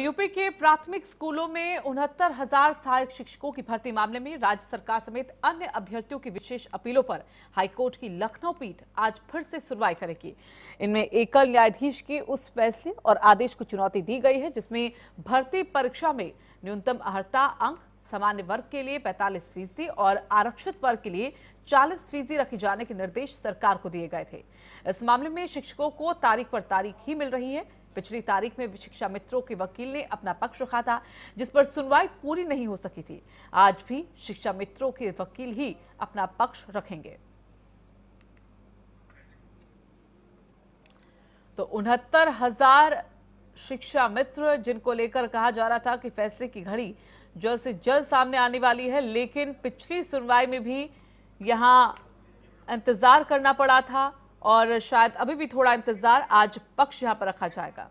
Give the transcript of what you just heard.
UP के प्राथमिक स्कूलों में उनहत्तर हजार सहायक शिक्षकों की भर्ती मामले में राज्य सरकार समेत अन्य अभ्यर्थियों की विशेष अपीलों पर हाईकोर्ट की लखनऊ पीठ आज फिर से सुनवाई करेगी इनमें एकल न्यायाधीश के उस फैसले और आदेश को चुनौती दी गई है जिसमें भर्ती परीक्षा में न्यूनतम अर्हता अंक सामान्य वर्ग के लिए पैतालीस फीसदी और आरक्षित वर्ग के लिए चालीस फीसदी रखे जाने के निर्देश सरकार को दिए गए थे इस मामले में शिक्षकों को तारीख पर तारीख ही मिल रही है पिछली तारीख में शिक्षा मित्रों के वकील ने अपना पक्ष रखा था जिस पर सुनवाई पूरी नहीं हो सकी थी आज भी शिक्षा मित्रों के वकील ही अपना पक्ष रखेंगे तो उनहत्तर हजार शिक्षा मित्र जिनको लेकर कहा जा रहा था कि फैसले की घड़ी जल्द से जल्द सामने आने वाली है लेकिन पिछली सुनवाई में भी यहां इंतजार करना पड़ा था और शायद अभी भी थोड़ा इंतजार आज पक्ष यहां पर रखा जाएगा